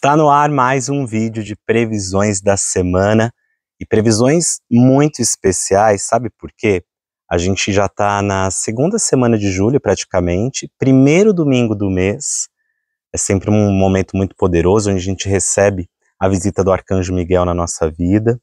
Está no ar mais um vídeo de previsões da semana e previsões muito especiais, sabe por quê? A gente já está na segunda semana de julho praticamente, primeiro domingo do mês. É sempre um momento muito poderoso onde a gente recebe a visita do Arcanjo Miguel na nossa vida.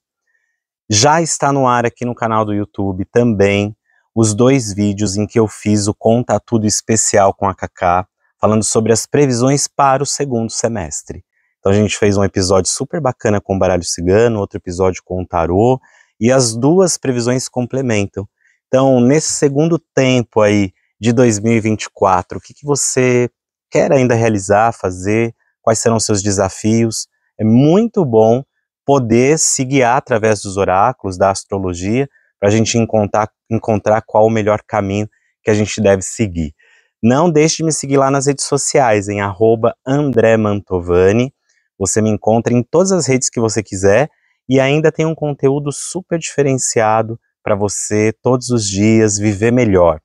Já está no ar aqui no canal do YouTube também os dois vídeos em que eu fiz o Conta Tudo especial com a Kaká, falando sobre as previsões para o segundo semestre. Então a gente fez um episódio super bacana com o baralho cigano, outro episódio com o tarô, e as duas previsões complementam. Então, nesse segundo tempo aí de 2024, o que, que você quer ainda realizar, fazer? Quais serão seus desafios? É muito bom poder se guiar através dos oráculos, da astrologia, para a gente encontrar, encontrar qual o melhor caminho que a gente deve seguir. Não deixe de me seguir lá nas redes sociais, em arroba André Mantovani. Você me encontra em todas as redes que você quiser e ainda tem um conteúdo super diferenciado para você todos os dias viver melhor.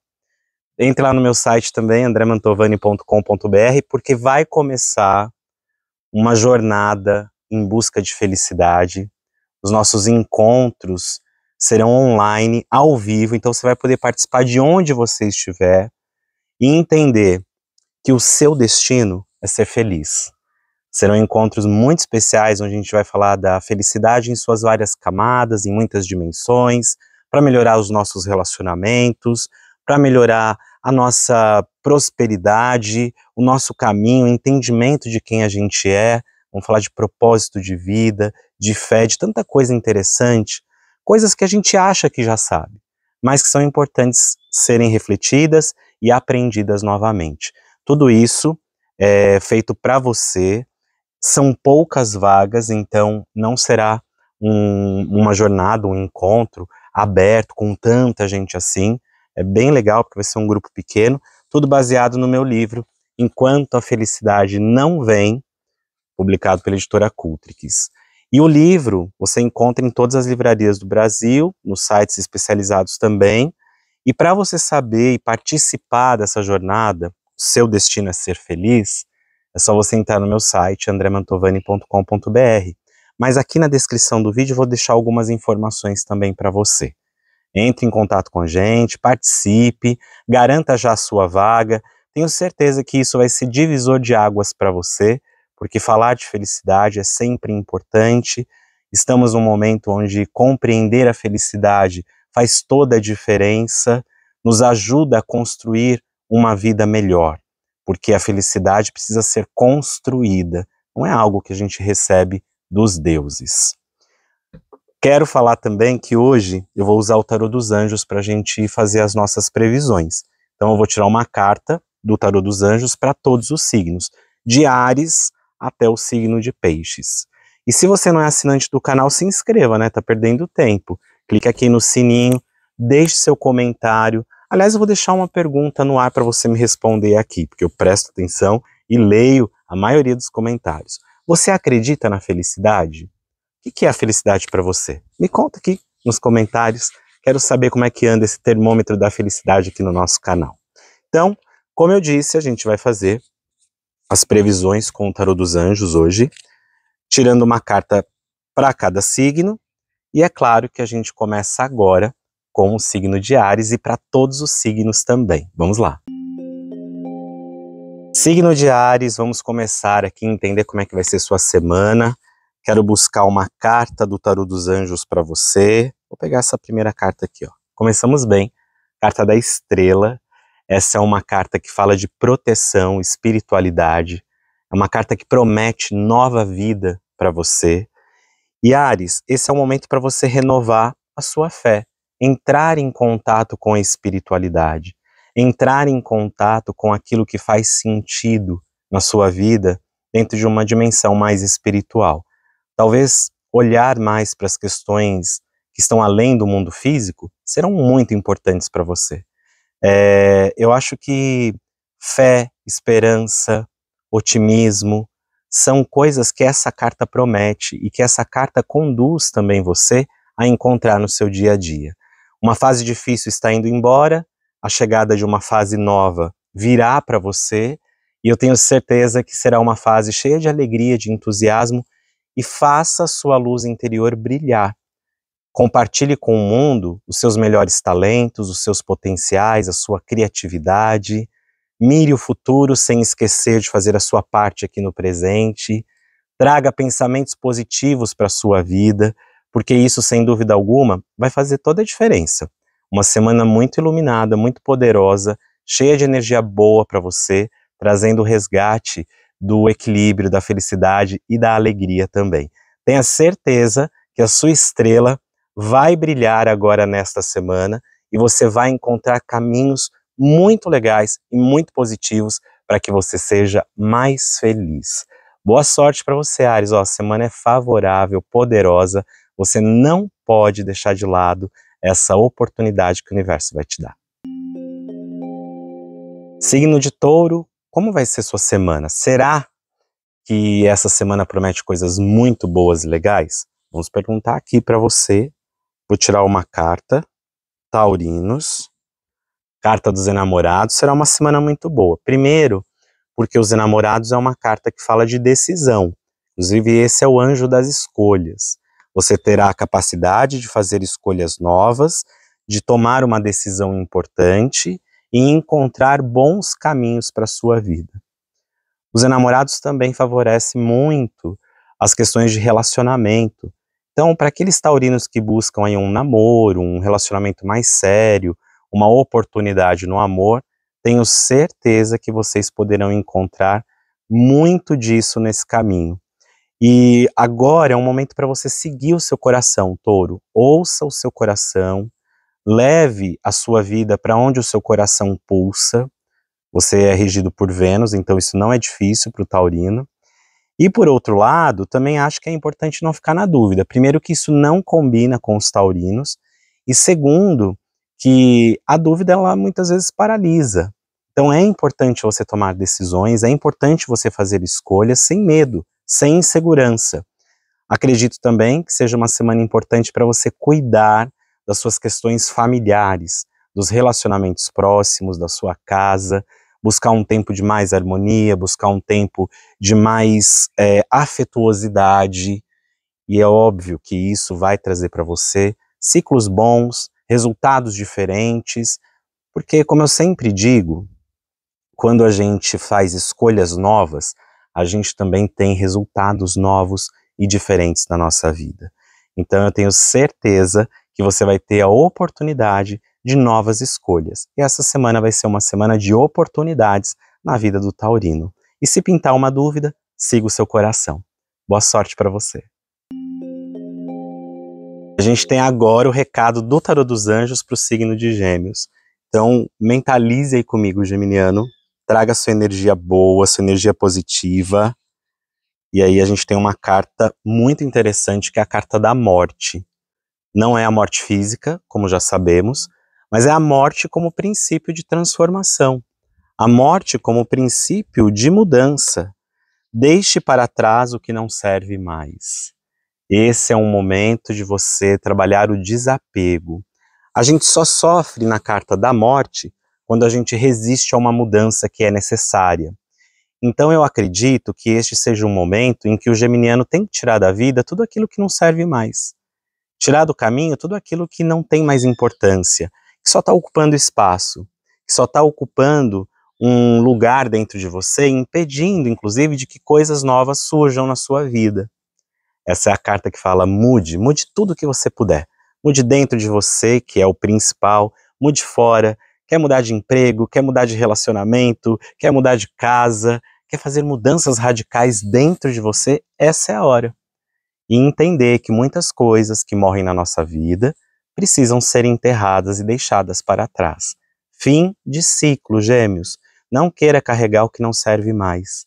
Entre lá no meu site também, andremantovani.com.br, porque vai começar uma jornada em busca de felicidade. Os nossos encontros serão online, ao vivo, então você vai poder participar de onde você estiver e entender que o seu destino é ser feliz. Serão encontros muito especiais onde a gente vai falar da felicidade em suas várias camadas, em muitas dimensões, para melhorar os nossos relacionamentos, para melhorar a nossa prosperidade, o nosso caminho, o entendimento de quem a gente é. Vamos falar de propósito de vida, de fé, de tanta coisa interessante, coisas que a gente acha que já sabe, mas que são importantes serem refletidas e aprendidas novamente. Tudo isso é feito para você, são poucas vagas, então não será um, uma jornada, um encontro aberto com tanta gente assim. É bem legal, porque vai ser um grupo pequeno, tudo baseado no meu livro Enquanto a Felicidade Não Vem, publicado pela editora Cultrix. E o livro você encontra em todas as livrarias do Brasil, nos sites especializados também. E para você saber e participar dessa jornada, seu destino é ser feliz, é só você entrar no meu site andremantovani.com.br. Mas aqui na descrição do vídeo eu vou deixar algumas informações também para você. Entre em contato com a gente, participe, garanta já a sua vaga. Tenho certeza que isso vai ser divisor de águas para você, porque falar de felicidade é sempre importante. Estamos num momento onde compreender a felicidade faz toda a diferença, nos ajuda a construir uma vida melhor porque a felicidade precisa ser construída, não é algo que a gente recebe dos deuses. Quero falar também que hoje eu vou usar o tarô dos anjos para a gente fazer as nossas previsões. Então eu vou tirar uma carta do tarô dos anjos para todos os signos, de Ares até o signo de Peixes. E se você não é assinante do canal, se inscreva, né? Tá perdendo tempo. Clique aqui no sininho, deixe seu comentário, Aliás, eu vou deixar uma pergunta no ar para você me responder aqui, porque eu presto atenção e leio a maioria dos comentários. Você acredita na felicidade? O que é a felicidade para você? Me conta aqui nos comentários. Quero saber como é que anda esse termômetro da felicidade aqui no nosso canal. Então, como eu disse, a gente vai fazer as previsões com o Tarot dos Anjos hoje, tirando uma carta para cada signo. E é claro que a gente começa agora com o signo de Ares e para todos os signos também. Vamos lá. Signo de Ares, vamos começar aqui entender como é que vai ser sua semana. Quero buscar uma carta do Tarot dos Anjos para você. Vou pegar essa primeira carta aqui, ó. Começamos bem. Carta da Estrela. Essa é uma carta que fala de proteção, espiritualidade. É uma carta que promete nova vida para você. E Ares, esse é o momento para você renovar a sua fé entrar em contato com a espiritualidade, entrar em contato com aquilo que faz sentido na sua vida dentro de uma dimensão mais espiritual. Talvez olhar mais para as questões que estão além do mundo físico serão muito importantes para você. É, eu acho que fé, esperança, otimismo são coisas que essa carta promete e que essa carta conduz também você a encontrar no seu dia a dia. Uma fase difícil está indo embora, a chegada de uma fase nova virá para você, e eu tenho certeza que será uma fase cheia de alegria, de entusiasmo, e faça a sua luz interior brilhar. Compartilhe com o mundo os seus melhores talentos, os seus potenciais, a sua criatividade. Mire o futuro sem esquecer de fazer a sua parte aqui no presente. Traga pensamentos positivos para a sua vida porque isso, sem dúvida alguma, vai fazer toda a diferença. Uma semana muito iluminada, muito poderosa, cheia de energia boa para você, trazendo o resgate do equilíbrio, da felicidade e da alegria também. Tenha certeza que a sua estrela vai brilhar agora nesta semana e você vai encontrar caminhos muito legais e muito positivos para que você seja mais feliz. Boa sorte para você, Ares. Ó, a semana é favorável, poderosa você não pode deixar de lado essa oportunidade que o universo vai te dar. Signo de touro, como vai ser sua semana? Será que essa semana promete coisas muito boas e legais? Vamos perguntar aqui para você. Vou tirar uma carta, Taurinos, carta dos enamorados. Será uma semana muito boa. Primeiro, porque os enamorados é uma carta que fala de decisão. Inclusive, esse é o anjo das escolhas. Você terá a capacidade de fazer escolhas novas, de tomar uma decisão importante e encontrar bons caminhos para a sua vida. Os enamorados também favorecem muito as questões de relacionamento. Então, para aqueles taurinos que buscam aí um namoro, um relacionamento mais sério, uma oportunidade no amor, tenho certeza que vocês poderão encontrar muito disso nesse caminho. E agora é um momento para você seguir o seu coração, touro. Ouça o seu coração, leve a sua vida para onde o seu coração pulsa. Você é regido por Vênus, então isso não é difícil para o taurino. E por outro lado, também acho que é importante não ficar na dúvida. Primeiro, que isso não combina com os taurinos. E segundo, que a dúvida ela muitas vezes paralisa. Então é importante você tomar decisões, é importante você fazer escolhas sem medo sem insegurança. Acredito também que seja uma semana importante para você cuidar das suas questões familiares, dos relacionamentos próximos, da sua casa, buscar um tempo de mais harmonia, buscar um tempo de mais é, afetuosidade. E é óbvio que isso vai trazer para você ciclos bons, resultados diferentes, porque, como eu sempre digo, quando a gente faz escolhas novas, a gente também tem resultados novos e diferentes na nossa vida. Então eu tenho certeza que você vai ter a oportunidade de novas escolhas. E essa semana vai ser uma semana de oportunidades na vida do taurino. E se pintar uma dúvida, siga o seu coração. Boa sorte para você. A gente tem agora o recado do Tarot dos Anjos para o signo de Gêmeos. Então, mentalize aí comigo, Geminiano, traga sua energia boa, sua energia positiva. E aí a gente tem uma carta muito interessante que é a carta da morte. Não é a morte física, como já sabemos, mas é a morte como princípio de transformação. A morte como princípio de mudança. Deixe para trás o que não serve mais. Esse é um momento de você trabalhar o desapego. A gente só sofre na carta da morte quando a gente resiste a uma mudança que é necessária. Então eu acredito que este seja um momento em que o geminiano tem que tirar da vida tudo aquilo que não serve mais. Tirar do caminho tudo aquilo que não tem mais importância, que só está ocupando espaço, que só está ocupando um lugar dentro de você, impedindo, inclusive, de que coisas novas surjam na sua vida. Essa é a carta que fala: mude, mude tudo que você puder. Mude dentro de você, que é o principal, mude fora, quer mudar de emprego, quer mudar de relacionamento, quer mudar de casa, quer fazer mudanças radicais dentro de você, essa é a hora. E entender que muitas coisas que morrem na nossa vida precisam ser enterradas e deixadas para trás. Fim de ciclo, gêmeos. Não queira carregar o que não serve mais.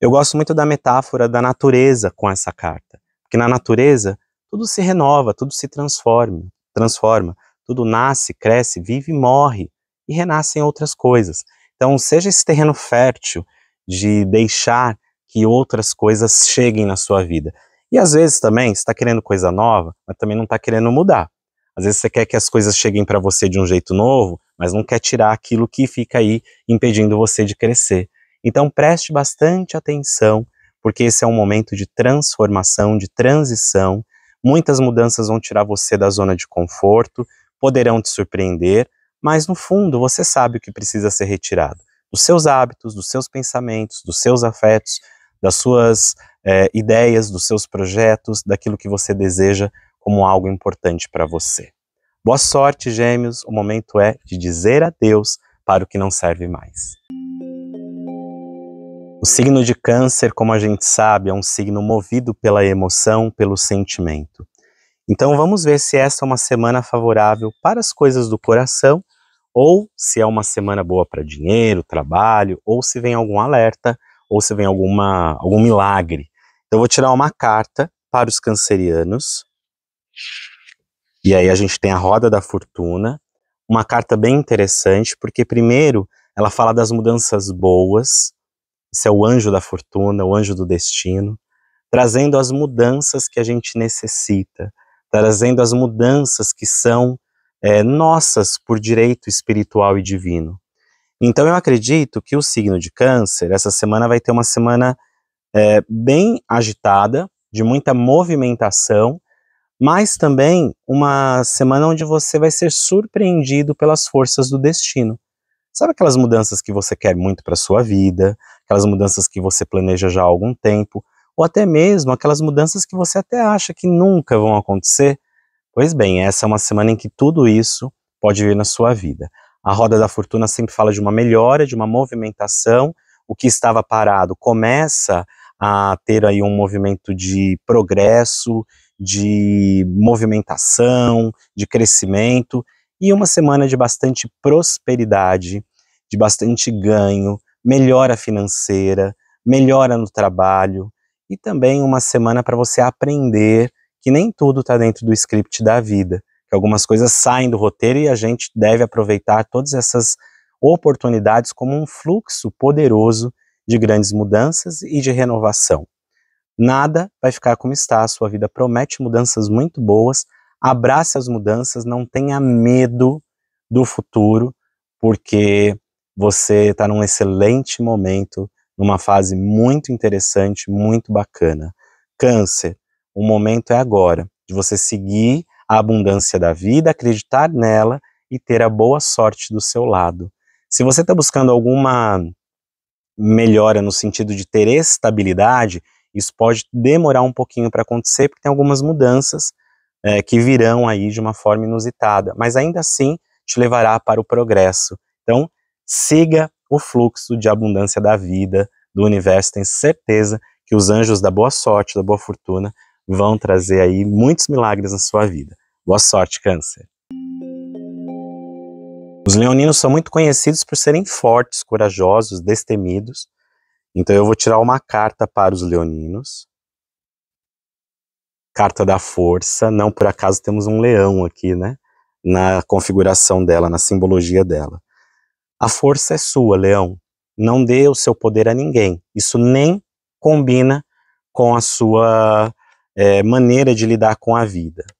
Eu gosto muito da metáfora da natureza com essa carta, porque na natureza tudo se renova, tudo se transforma, transforma, tudo nasce, cresce, vive e morre e renascem outras coisas. Então, seja esse terreno fértil de deixar que outras coisas cheguem na sua vida. E às vezes também, você está querendo coisa nova, mas também não está querendo mudar. Às vezes você quer que as coisas cheguem para você de um jeito novo, mas não quer tirar aquilo que fica aí impedindo você de crescer. Então preste bastante atenção, porque esse é um momento de transformação, de transição. Muitas mudanças vão tirar você da zona de conforto, poderão te surpreender, mas no fundo você sabe o que precisa ser retirado dos seus hábitos, dos seus pensamentos, dos seus afetos, das suas é, ideias, dos seus projetos, daquilo que você deseja como algo importante para você. Boa sorte, Gêmeos. O momento é de dizer adeus para o que não serve mais. O signo de Câncer, como a gente sabe, é um signo movido pela emoção, pelo sentimento. Então vamos ver se essa é uma semana favorável para as coisas do coração ou se é uma semana boa para dinheiro, trabalho, ou se vem algum alerta, ou se vem alguma, algum milagre. Então, eu vou tirar uma carta para os cancerianos. E aí a gente tem a roda da fortuna, uma carta bem interessante, porque primeiro ela fala das mudanças boas, esse é o anjo da fortuna, o anjo do destino, trazendo as mudanças que a gente necessita, trazendo as mudanças que são é, nossas por direito espiritual e divino. Então eu acredito que o signo de Câncer essa semana vai ter uma semana é, bem agitada, de muita movimentação, mas também uma semana onde você vai ser surpreendido pelas forças do destino. Sabe aquelas mudanças que você quer muito para sua vida, aquelas mudanças que você planeja já há algum tempo, ou até mesmo aquelas mudanças que você até acha que nunca vão acontecer, Pois bem, essa é uma semana em que tudo isso pode vir na sua vida. A roda da fortuna sempre fala de uma melhora, de uma movimentação. O que estava parado começa a ter aí um movimento de progresso, de movimentação, de crescimento e uma semana de bastante prosperidade, de bastante ganho, melhora financeira, melhora no trabalho e também uma semana para você aprender que nem tudo está dentro do script da vida, que algumas coisas saem do roteiro e a gente deve aproveitar todas essas oportunidades como um fluxo poderoso de grandes mudanças e de renovação. Nada vai ficar como está, a sua vida promete mudanças muito boas, abrace as mudanças, não tenha medo do futuro, porque você está num excelente momento, numa fase muito interessante, muito bacana. Câncer, o momento é agora, de você seguir a abundância da vida, acreditar nela e ter a boa sorte do seu lado. Se você está buscando alguma melhora no sentido de ter estabilidade, isso pode demorar um pouquinho para acontecer, porque tem algumas mudanças é, que virão aí de uma forma inusitada, mas ainda assim te levará para o progresso. Então, siga o fluxo de abundância da vida, do universo, tem certeza que os anjos da boa sorte, da boa fortuna, vão trazer aí muitos milagres na sua vida. Boa sorte, Câncer! Os leoninos são muito conhecidos por serem fortes, corajosos, destemidos. Então eu vou tirar uma carta para os leoninos. Carta da força. Não por acaso temos um leão aqui, né? Na configuração dela, na simbologia dela. A força é sua, leão. Não dê o seu poder a ninguém. Isso nem combina com a sua é, maneira de lidar com a vida. O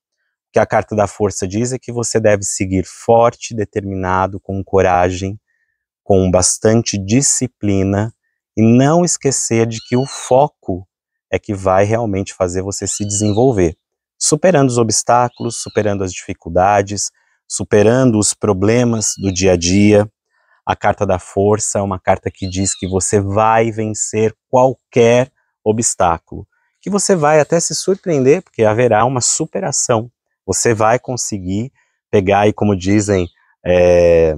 que a carta da força diz é que você deve seguir forte, determinado, com coragem, com bastante disciplina e não esquecer de que o foco é que vai realmente fazer você se desenvolver, superando os obstáculos, superando as dificuldades, superando os problemas do dia a dia. A carta da força é uma carta que diz que você vai vencer qualquer obstáculo que você vai até se surpreender, porque haverá uma superação. Você vai conseguir pegar e, como dizem é,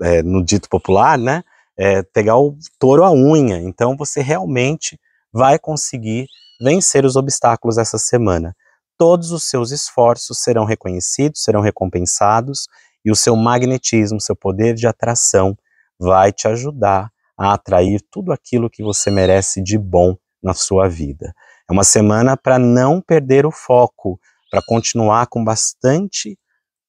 é, no dito popular, né, é, pegar o touro à unha. Então você realmente vai conseguir vencer os obstáculos essa semana. Todos os seus esforços serão reconhecidos, serão recompensados e o seu magnetismo, seu poder de atração vai te ajudar a atrair tudo aquilo que você merece de bom na sua vida. É uma semana para não perder o foco, para continuar com bastante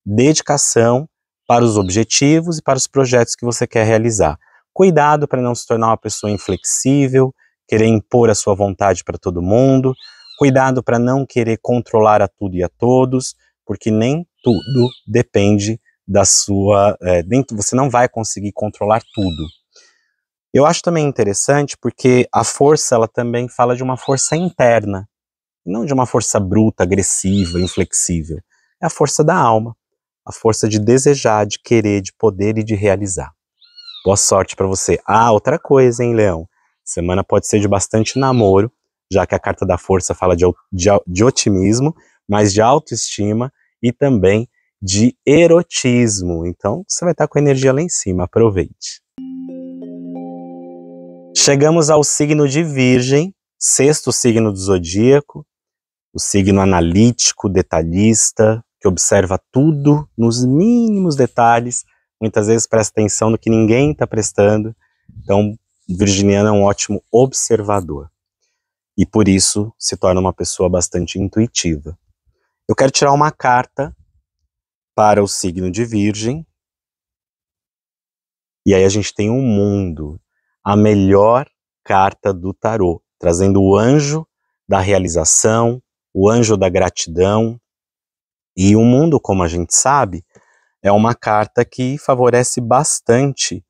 dedicação para os objetivos e para os projetos que você quer realizar. Cuidado para não se tornar uma pessoa inflexível, querer impor a sua vontade para todo mundo. Cuidado para não querer controlar a tudo e a todos, porque nem tudo depende da sua. É, eh, dentro, você não vai conseguir controlar tudo. Eu acho também interessante porque a força ela também fala de uma força interna, não de uma força bruta, agressiva, inflexível. É a força da alma, a força de desejar, de querer, de poder e de realizar. Boa sorte para você. Ah, outra coisa, hein, Leão? Semana pode ser de bastante namoro, já que a carta da força fala de, de, de otimismo, mas de autoestima e também de erotismo. Então, você vai estar com a energia lá em cima. Aproveite. Chegamos ao signo de Virgem, sexto signo do zodíaco, o signo analítico, detalhista, que observa tudo nos mínimos detalhes, muitas vezes presta atenção no que ninguém está prestando. Então, Virginiano é um ótimo observador e por isso se torna uma pessoa bastante intuitiva. Eu quero tirar uma carta para o signo de Virgem. E aí a gente tem um mundo a melhor carta do tarô, trazendo o anjo da realização, o anjo da gratidão. E o mundo, como a gente sabe, é uma carta que favorece bastante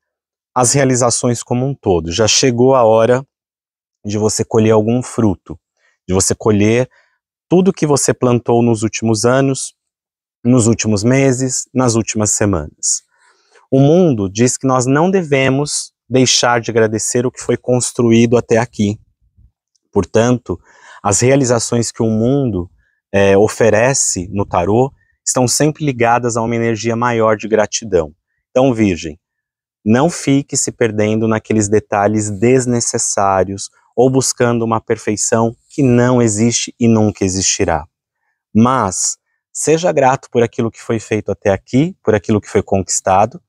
as realizações como um todo. Já chegou a hora de você colher algum fruto, de você colher tudo que você plantou nos últimos anos, nos últimos meses, nas últimas semanas. O mundo diz que nós não devemos deixar de agradecer o que foi construído até aqui. Portanto, as realizações que o mundo é, oferece no tarô estão sempre ligadas a uma energia maior de gratidão. Então, Virgem, não fique se perdendo naqueles detalhes desnecessários ou buscando uma perfeição que não existe e nunca existirá. Mas seja grato por aquilo que foi feito até aqui, por aquilo que foi conquistado,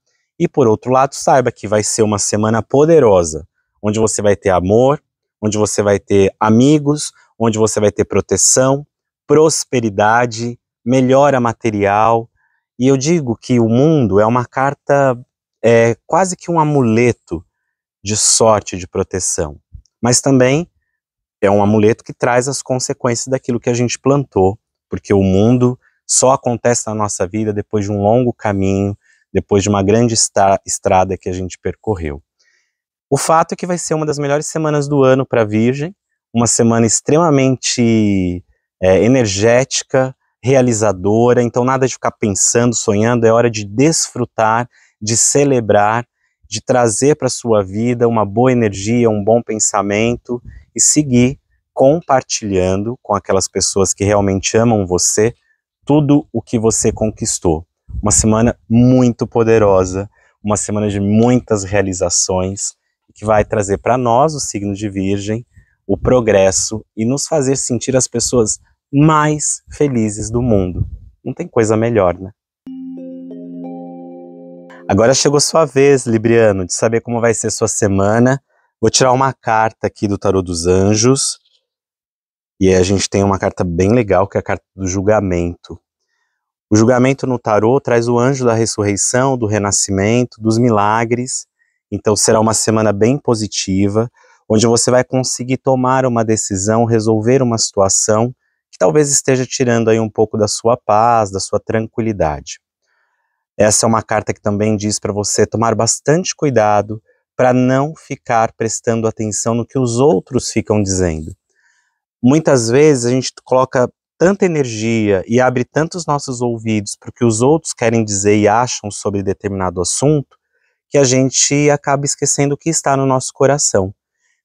e por outro lado, saiba que vai ser uma semana poderosa, onde você vai ter amor, onde você vai ter amigos, onde você vai ter proteção, prosperidade, melhora material. E eu digo que o mundo é uma carta, é quase que um amuleto de sorte, de proteção. Mas também é um amuleto que traz as consequências daquilo que a gente plantou, porque o mundo só acontece na nossa vida depois de um longo caminho, depois de uma grande estrada que a gente percorreu. O fato é que vai ser uma das melhores semanas do ano para a Virgem, uma semana extremamente é, energética, realizadora, então nada de ficar pensando, sonhando, é hora de desfrutar, de celebrar, de trazer para a sua vida uma boa energia, um bom pensamento e seguir compartilhando com aquelas pessoas que realmente amam você tudo o que você conquistou. Uma semana muito poderosa, uma semana de muitas realizações, que vai trazer para nós, o signo de Virgem, o progresso e nos fazer sentir as pessoas mais felizes do mundo. Não tem coisa melhor, né? Agora chegou sua vez, Libriano, de saber como vai ser sua semana. Vou tirar uma carta aqui do Tarot dos Anjos. E a gente tem uma carta bem legal, que é a carta do julgamento. O julgamento no tarô traz o anjo da ressurreição, do renascimento, dos milagres. Então será uma semana bem positiva, onde você vai conseguir tomar uma decisão, resolver uma situação que talvez esteja tirando aí um pouco da sua paz, da sua tranquilidade. Essa é uma carta que também diz para você tomar bastante cuidado para não ficar prestando atenção no que os outros ficam dizendo. Muitas vezes a gente coloca tanta energia e abre tantos nossos ouvidos para o que os outros querem dizer e acham sobre determinado assunto, que a gente acaba esquecendo o que está no nosso coração.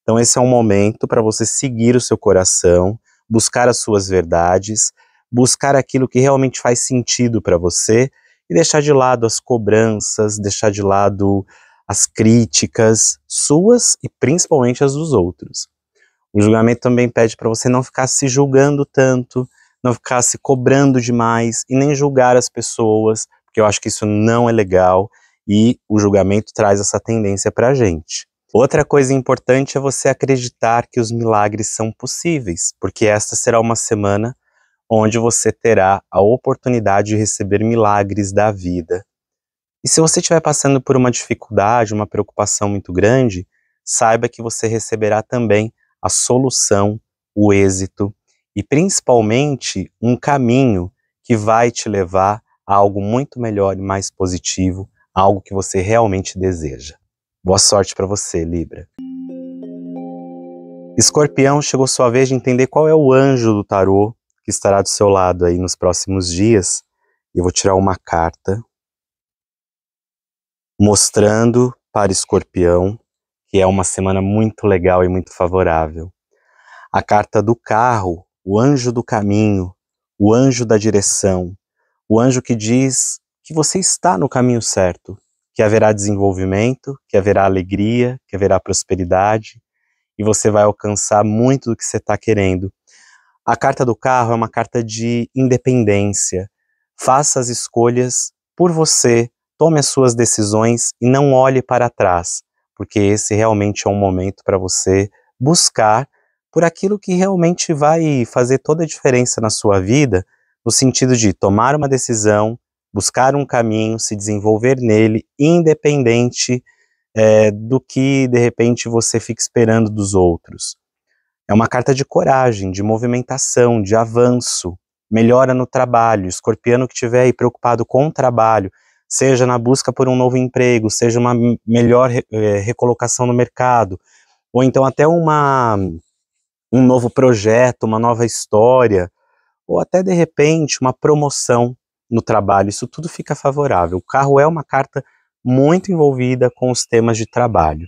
Então, esse é um momento para você seguir o seu coração, buscar as suas verdades, buscar aquilo que realmente faz sentido para você e deixar de lado as cobranças, deixar de lado as críticas suas e principalmente as dos outros. O julgamento também pede para você não ficar se julgando tanto, não ficar se cobrando demais e nem julgar as pessoas, porque eu acho que isso não é legal e o julgamento traz essa tendência para a gente. Outra coisa importante é você acreditar que os milagres são possíveis, porque esta será uma semana onde você terá a oportunidade de receber milagres da vida. E se você estiver passando por uma dificuldade, uma preocupação muito grande, saiba que você receberá também a solução, o êxito e principalmente um caminho que vai te levar a algo muito melhor e mais positivo, algo que você realmente deseja. Boa sorte para você, Libra. Escorpião, chegou sua vez de entender qual é o anjo do tarô que estará do seu lado aí nos próximos dias. Eu vou tirar uma carta mostrando para Escorpião que é uma semana muito legal e muito favorável. A carta do carro o anjo do caminho, o anjo da direção, o anjo que diz que você está no caminho certo, que haverá desenvolvimento, que haverá alegria, que haverá prosperidade e você vai alcançar muito do que você está querendo. A carta do carro é uma carta de independência. Faça as escolhas por você, tome as suas decisões e não olhe para trás, porque esse realmente é um momento para você buscar por aquilo que realmente vai fazer toda a diferença na sua vida, no sentido de tomar uma decisão, buscar um caminho, se desenvolver nele, independente é, do que de repente você fica esperando dos outros. É uma carta de coragem, de movimentação, de avanço, melhora no trabalho. Escorpiano que estiver aí preocupado com o trabalho, seja na busca por um novo emprego, seja uma melhor re eh, recolocação no mercado, ou então até uma um novo projeto, uma nova história, ou até de repente uma promoção no trabalho. Isso tudo fica favorável. O carro é uma carta muito envolvida com os temas de trabalho.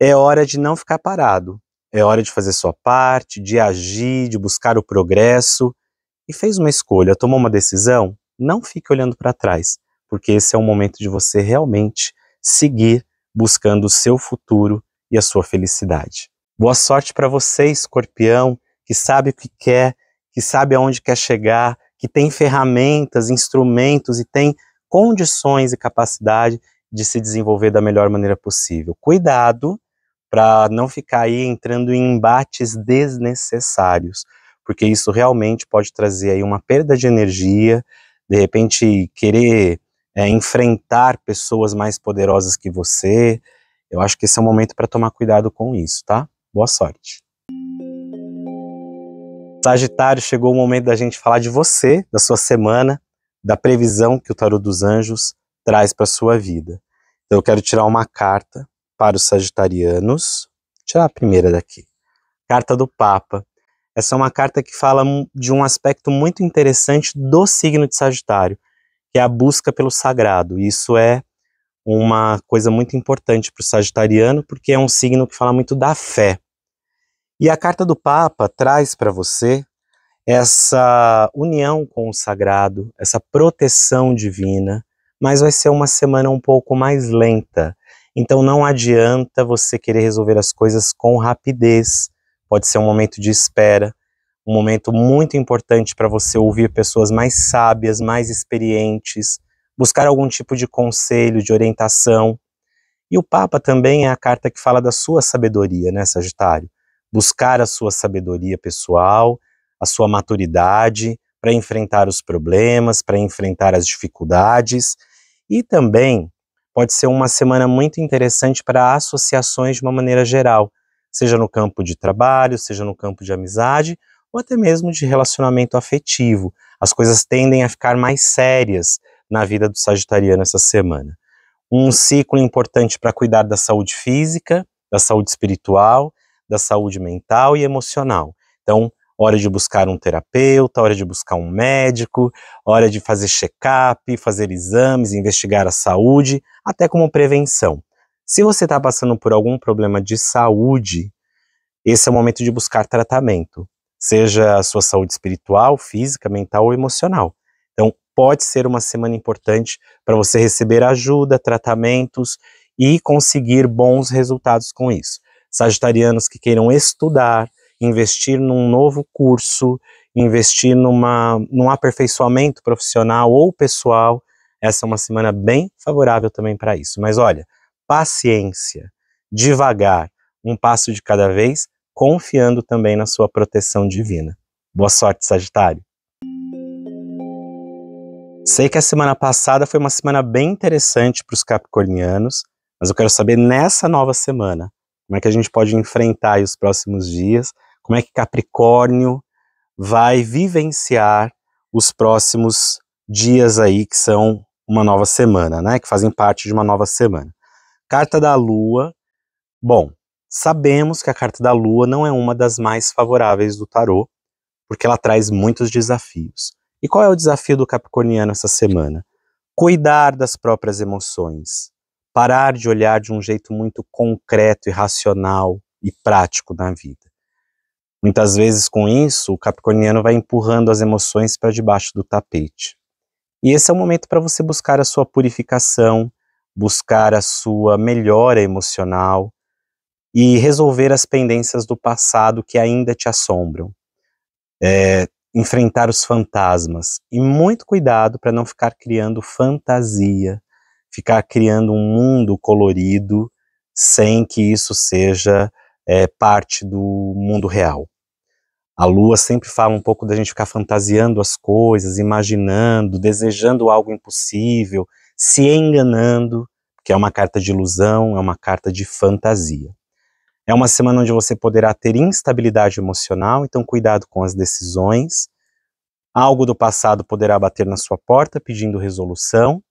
É hora de não ficar parado, é hora de fazer sua parte, de agir, de buscar o progresso. E fez uma escolha, tomou uma decisão, não fique olhando para trás, porque esse é o momento de você realmente seguir buscando o seu futuro e a sua felicidade. Boa sorte para você, escorpião, que sabe o que quer, que sabe aonde quer chegar, que tem ferramentas, instrumentos e tem condições e capacidade de se desenvolver da melhor maneira possível. Cuidado para não ficar aí entrando em embates desnecessários, porque isso realmente pode trazer aí uma perda de energia, de repente querer é, enfrentar pessoas mais poderosas que você. Eu acho que esse é o momento para tomar cuidado com isso, tá? Boa sorte. Sagitário, chegou o momento da gente falar de você, da sua semana, da previsão que o Tarot dos Anjos traz para sua vida. Então eu quero tirar uma carta para os sagitarianos. Vou tirar a primeira daqui. Carta do Papa. Essa é uma carta que fala de um aspecto muito interessante do signo de Sagitário, que é a busca pelo sagrado. Isso é uma coisa muito importante para o sagitariano, porque é um signo que fala muito da fé. E a carta do Papa traz para você essa união com o sagrado, essa proteção divina, mas vai ser uma semana um pouco mais lenta. Então não adianta você querer resolver as coisas com rapidez. Pode ser um momento de espera, um momento muito importante para você ouvir pessoas mais sábias, mais experientes, buscar algum tipo de conselho, de orientação. E o Papa também é a carta que fala da sua sabedoria, né, Sagitário? Buscar a sua sabedoria pessoal, a sua maturidade para enfrentar os problemas, para enfrentar as dificuldades. E também pode ser uma semana muito interessante para associações de uma maneira geral, seja no campo de trabalho, seja no campo de amizade ou até mesmo de relacionamento afetivo. As coisas tendem a ficar mais sérias na vida do sagitariano essa semana. Um ciclo importante para cuidar da saúde física, da saúde espiritual, da saúde mental e emocional. Então, hora de buscar um terapeuta, hora de buscar um médico, hora de fazer check-up, fazer exames, investigar a saúde, até como prevenção. Se você está passando por algum problema de saúde, esse é o momento de buscar tratamento, seja a sua saúde espiritual, física, mental ou emocional pode ser uma semana importante para você receber ajuda, tratamentos e conseguir bons resultados com isso. Sagitarianos que queiram estudar, investir num novo curso, investir numa, num aperfeiçoamento profissional ou pessoal, essa é uma semana bem favorável também para isso. Mas olha, paciência, devagar, um passo de cada vez, confiando também na sua proteção divina. Boa sorte, Sagitário! Sei que a semana passada foi uma semana bem interessante para os capricornianos, mas eu quero saber nessa nova semana como é que a gente pode enfrentar os próximos dias, como é que Capricórnio vai vivenciar os próximos dias aí que são uma nova semana, né? Que fazem parte de uma nova semana. Carta da Lua. Bom, sabemos que a carta da Lua não é uma das mais favoráveis do tarô, porque ela traz muitos desafios. E qual é o desafio do Capricorniano essa semana? Cuidar das próprias emoções, parar de olhar de um jeito muito concreto e racional e prático na vida. Muitas vezes, com isso, o Capricorniano vai empurrando as emoções para debaixo do tapete. E esse é o momento para você buscar a sua purificação, buscar a sua melhora emocional e resolver as pendências do passado que ainda te assombram. É, enfrentar os fantasmas. E muito cuidado para não ficar criando fantasia, ficar criando um mundo colorido sem que isso seja é, parte do mundo real. A lua sempre fala um pouco da gente ficar fantasiando as coisas, imaginando, desejando algo impossível, se enganando, que é uma carta de ilusão, é uma carta de fantasia. É uma semana onde você poderá ter instabilidade emocional, então cuidado com as decisões. Algo do passado poderá bater na sua porta pedindo resolução.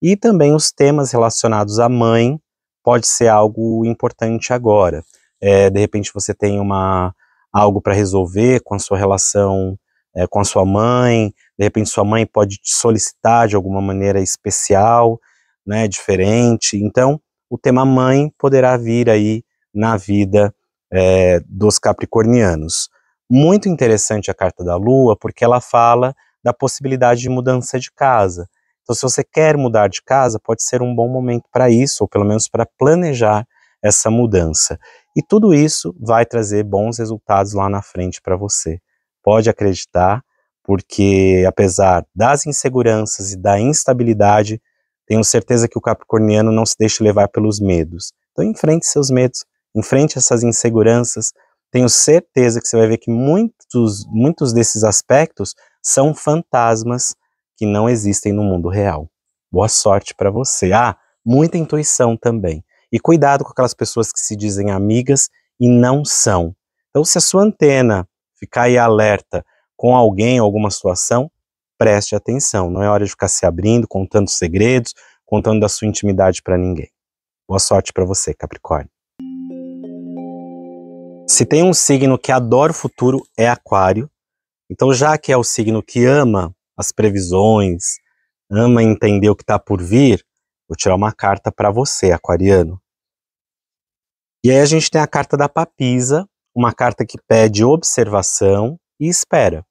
E também os temas relacionados à mãe pode ser algo importante agora. É, de repente você tem uma, algo para resolver com a sua relação é, com a sua mãe, de repente sua mãe pode te solicitar de alguma maneira especial, né, diferente. Então, o tema mãe poderá vir aí na vida é, dos capricornianos. Muito interessante a carta da Lua, porque ela fala da possibilidade de mudança de casa. Então, se você quer mudar de casa, pode ser um bom momento para isso, ou pelo menos para planejar essa mudança. E tudo isso vai trazer bons resultados lá na frente para você. Pode acreditar, porque apesar das inseguranças e da instabilidade, tenho certeza que o capricorniano não se deixa levar pelos medos. Então enfrente seus medos, enfrente essas inseguranças. Tenho certeza que você vai ver que muitos, muitos desses aspectos são fantasmas que não existem no mundo real. Boa sorte para você. Ah, muita intuição também. E cuidado com aquelas pessoas que se dizem amigas e não são. Então, se a sua antena ficar aí alerta com alguém, alguma situação, preste atenção. Não é hora de ficar se abrindo, contando segredos, contando da sua intimidade para ninguém. Boa sorte para você, Capricórnio. Se tem um signo que adora o futuro, é Aquário. Então, já que é o signo que ama as previsões, ama entender o que está por vir, vou tirar uma carta para você, Aquariano. E aí a gente tem a carta da Papisa, uma carta que pede observação e espera.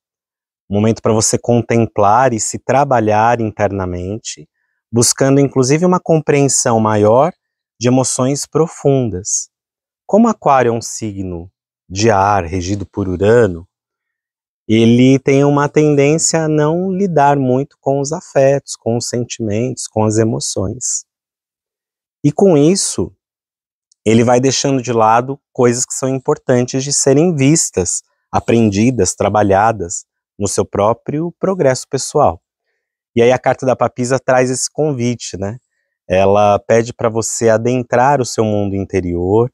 Um momento para você contemplar e se trabalhar internamente, buscando inclusive uma compreensão maior de emoções profundas como Aquário é um signo de ar regido por Urano, ele tem uma tendência a não lidar muito com os afetos, com os sentimentos, com as emoções. E com isso, ele vai deixando de lado coisas que são importantes de serem vistas, aprendidas, trabalhadas no seu próprio progresso pessoal. E aí a carta da Papisa traz esse convite, né? Ela pede para você adentrar o seu mundo interior,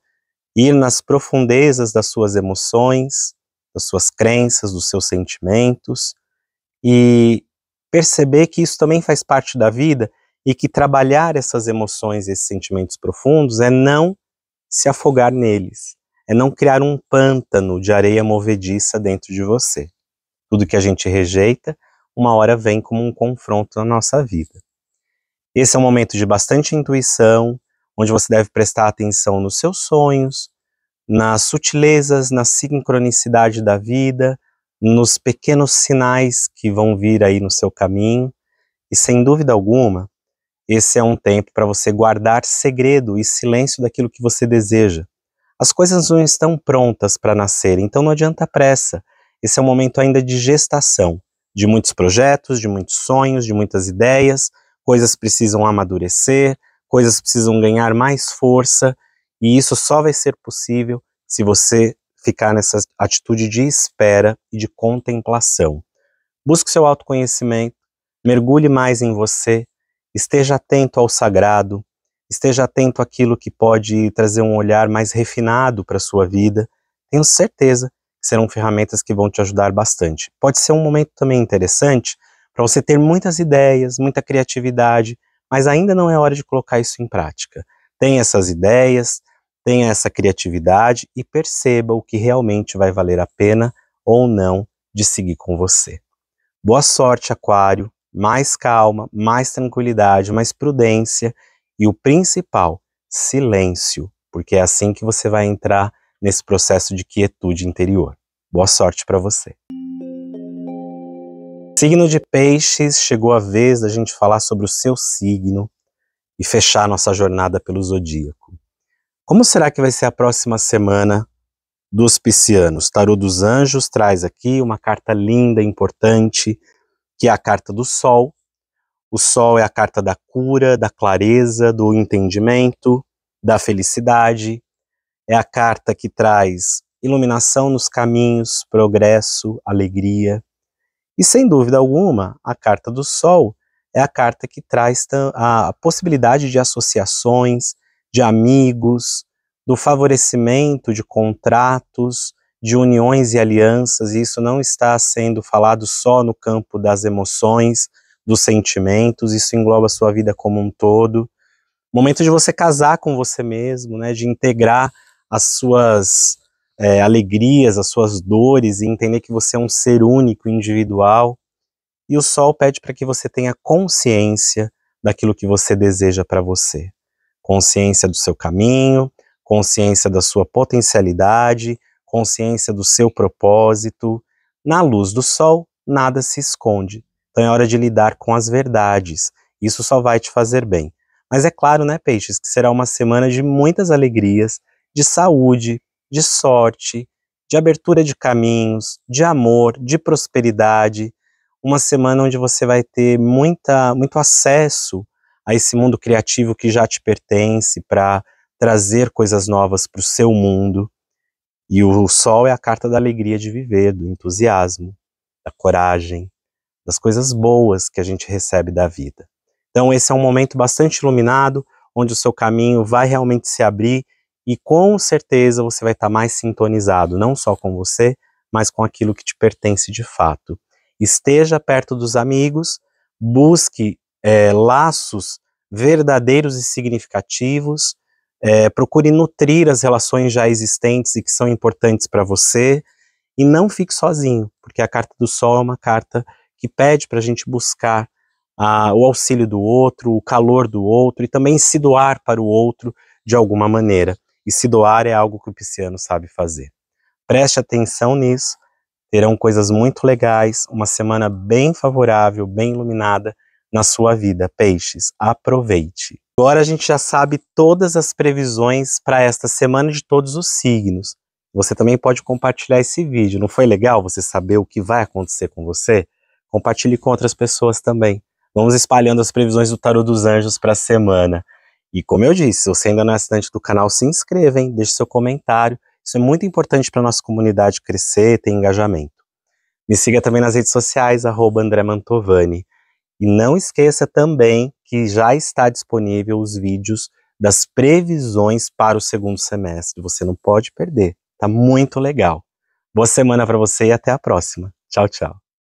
ir nas profundezas das suas emoções, das suas crenças, dos seus sentimentos e perceber que isso também faz parte da vida e que trabalhar essas emoções, esses sentimentos profundos é não se afogar neles, é não criar um pântano de areia movediça dentro de você. Tudo que a gente rejeita, uma hora vem como um confronto na nossa vida. Esse é um momento de bastante intuição, onde você deve prestar atenção nos seus sonhos, nas sutilezas, na sincronicidade da vida, nos pequenos sinais que vão vir aí no seu caminho. E sem dúvida alguma, esse é um tempo para você guardar segredo e silêncio daquilo que você deseja. As coisas não estão prontas para nascer, então não adianta pressa. Esse é um momento ainda de gestação, de muitos projetos, de muitos sonhos, de muitas ideias, coisas precisam amadurecer, coisas precisam ganhar mais força e isso só vai ser possível se você ficar nessa atitude de espera e de contemplação. Busque seu autoconhecimento, mergulhe mais em você, esteja atento ao sagrado, esteja atento àquilo que pode trazer um olhar mais refinado para a sua vida. Tenho certeza que serão ferramentas que vão te ajudar bastante. Pode ser um momento também interessante para você ter muitas ideias, muita criatividade, mas ainda não é hora de colocar isso em prática. Tenha essas ideias, tenha essa criatividade e perceba o que realmente vai valer a pena ou não de seguir com você. Boa sorte, Aquário, mais calma, mais tranquilidade, mais prudência e o principal, silêncio, porque é assim que você vai entrar nesse processo de quietude interior. Boa sorte para você. Signo de Peixes, chegou a vez da gente falar sobre o seu signo e fechar nossa jornada pelo zodíaco. Como será que vai ser a próxima semana dos piscianos? Tarô dos Anjos traz aqui uma carta linda, importante, que é a carta do Sol. O Sol é a carta da cura, da clareza, do entendimento, da felicidade. É a carta que traz iluminação nos caminhos, progresso, alegria e sem dúvida alguma, a carta do Sol é a carta que traz a possibilidade de associações, de amigos, do favorecimento de contratos, de uniões e alianças, e isso não está sendo falado só no campo das emoções, dos sentimentos, isso engloba a sua vida como um todo. Momento de você casar com você mesmo, né, de integrar as suas é, alegrias, as suas dores e entender que você é um ser único, individual. E o sol pede para que você tenha consciência daquilo que você deseja para você. Consciência do seu caminho, consciência da sua potencialidade, consciência do seu propósito. Na luz do sol, nada se esconde. Então é hora de lidar com as verdades. Isso só vai te fazer bem. Mas é claro, né, Peixes, que será uma semana de muitas alegrias, de saúde, de sorte, de abertura de caminhos, de amor, de prosperidade. Uma semana onde você vai ter muita, muito acesso a esse mundo criativo que já te pertence para trazer coisas novas para o seu mundo. E o sol é a carta da alegria de viver, do entusiasmo, da coragem, das coisas boas que a gente recebe da vida. Então, esse é um momento bastante iluminado, onde o seu caminho vai realmente se abrir e com certeza você vai estar tá mais sintonizado, não só com você, mas com aquilo que te pertence de fato. Esteja perto dos amigos, busque é, laços verdadeiros e significativos, é, procure nutrir as relações já existentes e que são importantes para você, e não fique sozinho, porque a carta do sol é uma carta que pede para a gente buscar ah, o auxílio do outro, o calor do outro e também se doar para o outro de alguma maneira. E se doar é algo que o pisciano sabe fazer. Preste atenção nisso, terão coisas muito legais, uma semana bem favorável, bem iluminada na sua vida. Peixes, aproveite. Agora a gente já sabe todas as previsões para esta semana de todos os signos. Você também pode compartilhar esse vídeo. Não foi legal você saber o que vai acontecer com você? Compartilhe com outras pessoas também. Vamos espalhando as previsões do Tarot dos Anjos para a semana. E como eu disse, se você ainda não é assinante do canal, se inscreva, hein? deixe seu comentário. Isso é muito importante para nossa comunidade crescer e ter engajamento. Me siga também nas redes sociais, arroba André Mantovani. E não esqueça também que já está disponível os vídeos das previsões para o segundo semestre. Você não pode perder. Tá muito legal. Boa semana para você e até a próxima. Tchau, tchau.